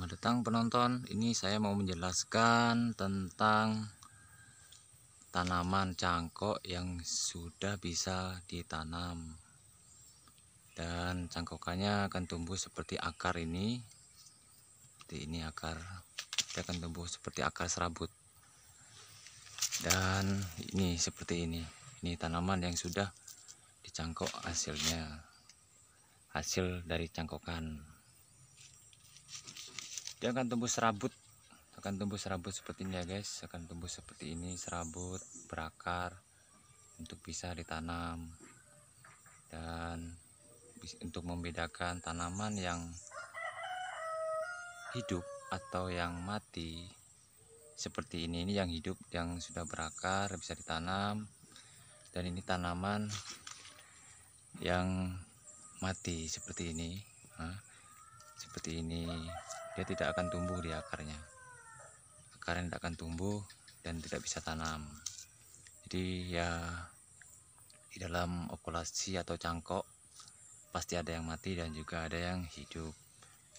Selamat datang penonton. Ini saya mau menjelaskan tentang tanaman cangkok yang sudah bisa ditanam. Dan cangkokannya akan tumbuh seperti akar ini. Seperti ini akar. Dia akan tumbuh seperti akar serabut. Dan ini seperti ini. Ini tanaman yang sudah dicangkok hasilnya. Hasil dari cangkokan dia akan tumbuh serabut akan tumbuh serabut seperti ini ya guys akan tumbuh seperti ini serabut berakar untuk bisa ditanam dan untuk membedakan tanaman yang hidup atau yang mati seperti ini ini yang hidup yang sudah berakar bisa ditanam dan ini tanaman yang mati seperti ini nah, seperti ini dia tidak akan tumbuh di akarnya akarnya tidak akan tumbuh dan tidak bisa tanam jadi ya di dalam okulasi atau cangkok pasti ada yang mati dan juga ada yang hidup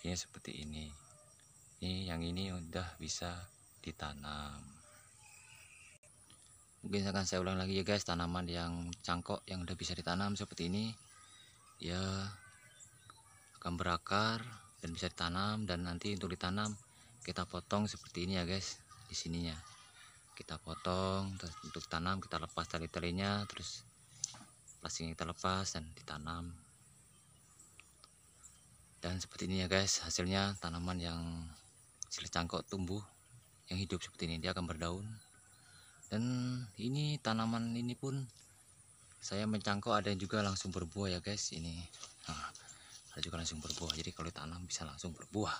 ini seperti ini ini yang ini udah bisa ditanam mungkin akan saya ulang lagi ya guys tanaman yang cangkok yang udah bisa ditanam seperti ini ya akan berakar dan bisa ditanam dan nanti untuk ditanam kita potong seperti ini ya guys di sininya kita potong terus untuk tanam kita lepas tali-talinya terus plastiknya kita lepas dan ditanam dan seperti ini ya guys hasilnya tanaman yang silet cangkok tumbuh yang hidup seperti ini dia akan berdaun dan ini tanaman ini pun saya mencangkok ada yang juga langsung berbuah ya guys ini nah, lalu juga langsung berbuah jadi kalau tanam bisa langsung berbuah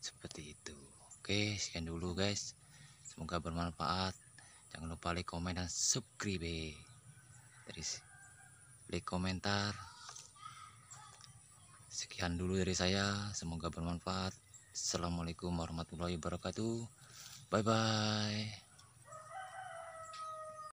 seperti itu oke sekian dulu guys semoga bermanfaat jangan lupa like komen dan subscribe dari like komentar sekian dulu dari saya semoga bermanfaat assalamualaikum warahmatullahi wabarakatuh bye bye